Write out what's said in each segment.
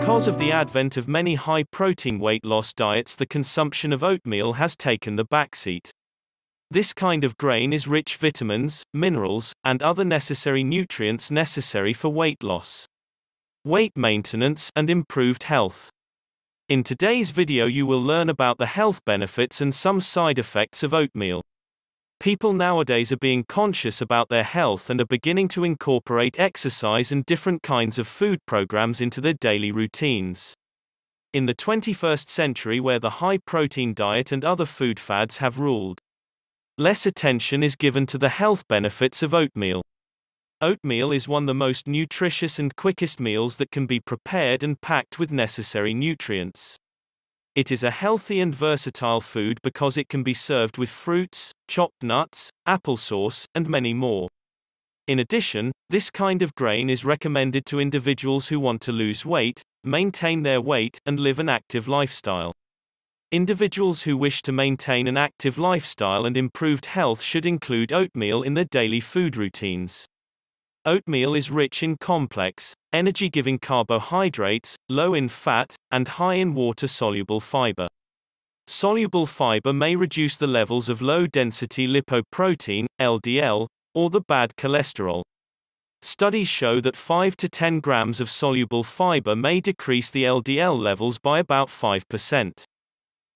Because of the advent of many high protein weight loss diets, the consumption of oatmeal has taken the backseat. This kind of grain is rich vitamins, minerals, and other necessary nutrients necessary for weight loss, weight maintenance, and improved health. In today's video you will learn about the health benefits and some side effects of oatmeal. People nowadays are being conscious about their health and are beginning to incorporate exercise and different kinds of food programs into their daily routines. In the 21st century, where the high protein diet and other food fads have ruled, less attention is given to the health benefits of oatmeal. Oatmeal is one of the most nutritious and quickest meals that can be prepared and packed with necessary nutrients. It is a healthy and versatile food because it can be served with fruits, chopped nuts, applesauce, and many more. In addition, this kind of grain is recommended to individuals who want to lose weight, maintain their weight, and live an active lifestyle. Individuals who wish to maintain an active lifestyle and improved health should include oatmeal in their daily food routines. Oatmeal is rich in complex, energy giving carbohydrates, low in fat, and high in water soluble fiber. Soluble fiber may reduce the levels of low density lipoprotein, LDL, or the bad cholesterol. Studies show that 5 to 10 grams of soluble fiber may decrease the LDL levels by about 5%.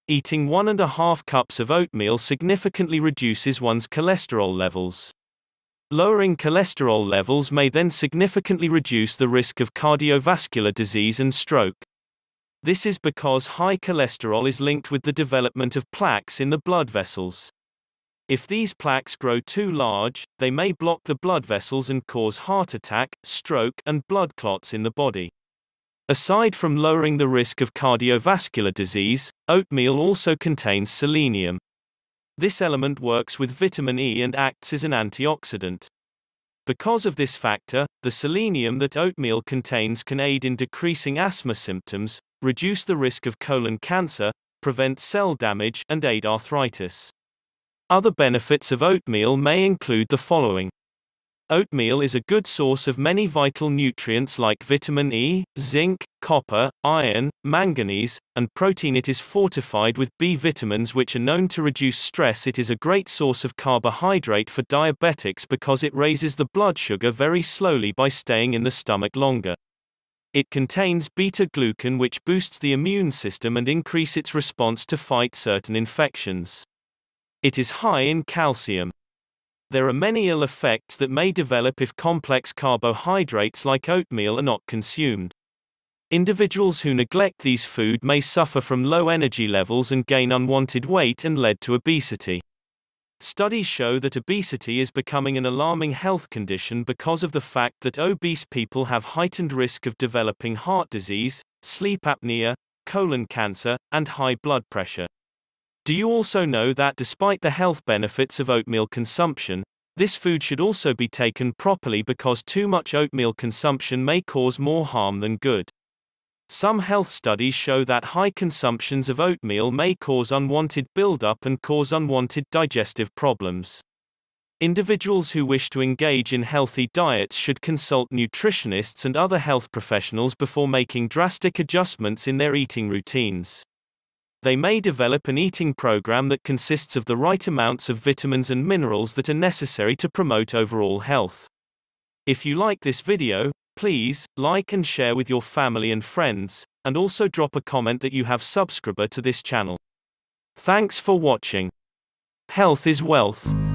Eating 1.5 cups of oatmeal significantly reduces one's cholesterol levels. Lowering cholesterol levels may then significantly reduce the risk of cardiovascular disease and stroke. This is because high cholesterol is linked with the development of plaques in the blood vessels. If these plaques grow too large, they may block the blood vessels and cause heart attack, stroke, and blood clots in the body. Aside from lowering the risk of cardiovascular disease, oatmeal also contains selenium. This element works with vitamin E and acts as an antioxidant. Because of this factor, the selenium that oatmeal contains can aid in decreasing asthma symptoms, reduce the risk of colon cancer, prevent cell damage, and aid arthritis. Other benefits of oatmeal may include the following. Oatmeal is a good source of many vital nutrients like vitamin E, zinc, copper, iron, manganese, and protein. It is fortified with B vitamins, which are known to reduce stress. It is a great source of carbohydrate for diabetics because it raises the blood sugar very slowly by staying in the stomach longer. It contains beta glucan, which boosts the immune system and increase its response to fight certain infections. It is high in calcium. There are many ill effects that may develop if complex carbohydrates like oatmeal are not consumed. Individuals who neglect these food may suffer from low energy levels and gain unwanted weight and lead to obesity. Studies show that obesity is becoming an alarming health condition because of the fact that obese people have heightened risk of developing heart disease, sleep apnea, colon cancer, and high blood pressure. Do you also know that despite the health benefits of oatmeal consumption, this food should also be taken properly because too much oatmeal consumption may cause more harm than good. Some health studies show that high consumptions of oatmeal may cause unwanted buildup and cause unwanted digestive problems. Individuals who wish to engage in healthy diets should consult nutritionists and other health professionals before making drastic adjustments in their eating routines they may develop an eating program that consists of the right amounts of vitamins and minerals that are necessary to promote overall health. If you like this video, please like and share with your family and friends, and also drop a comment that you have subscriber to this channel. Thanks for watching. Health is wealth.